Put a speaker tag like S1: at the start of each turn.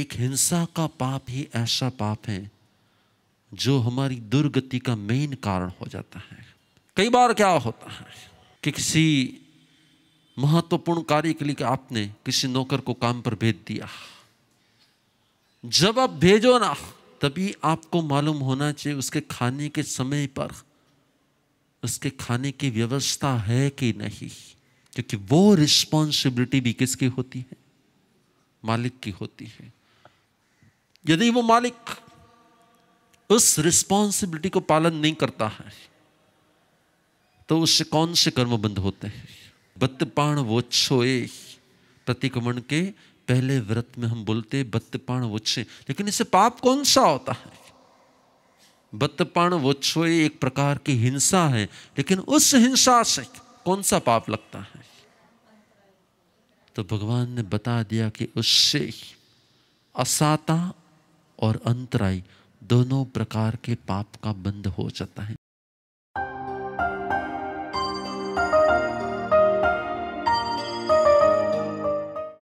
S1: एक हिंसा का पाप ही ऐसा पाप है जो हमारी दुर्गति का मेन कारण हो जाता है कई बार क्या होता है कि किसी महत्वपूर्ण कार्य के लिए आपने किसी नौकर को काम पर भेज दिया जब आप भेजो ना तभी आपको मालूम होना चाहिए उसके खाने के समय पर उसके खाने की व्यवस्था है कि नहीं क्योंकि वो रिस्पॉन्सिबिलिटी भी किसकी होती है मालिक की होती है यदि वो मालिक उस रिस्पॉन्सिबिलिटी को पालन नहीं करता है तो उससे कौन से कर्म बंद होते हैं बत्तपाण वो छोए प्रतिक्रमण के पहले व्रत में हम बोलते बत्तपाण छे लेकिन इससे पाप कौन सा होता है बत्तपाण छोए एक प्रकार की हिंसा है लेकिन उस हिंसा से कौन सा पाप लगता है तो भगवान ने बता दिया कि उससे असाता और अंतराय दोनों प्रकार के पाप का बंध हो जाता है